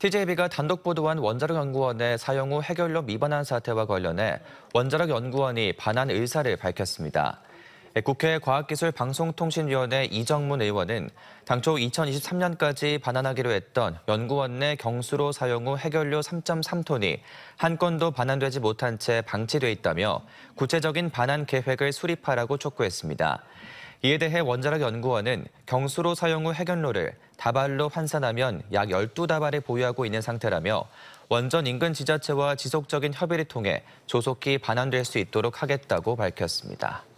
TJB가 단독 보도한 원자력 연구원의 사용 후 해결력 미반한 사태와 관련해 원자력 연구원이 반환 의사를 밝혔습니다. 예, 국회 과학기술방송통신위원회 이정문 의원은 당초 2023년까지 반환하기로 했던 연구원 내 경수로 사용 후 해결료 3.3톤이 한 건도 반환되지 못한 채 방치돼 있다며 구체적인 반환 계획을 수립하라고 촉구했습니다. 이에 대해 원자력 연구원은 경수로 사용 후핵연료를 다발로 환산하면 약1 2다발에 보유하고 있는 상태라며 원전 인근 지자체와 지속적인 협의를 통해 조속히 반환될 수 있도록 하겠다고 밝혔습니다.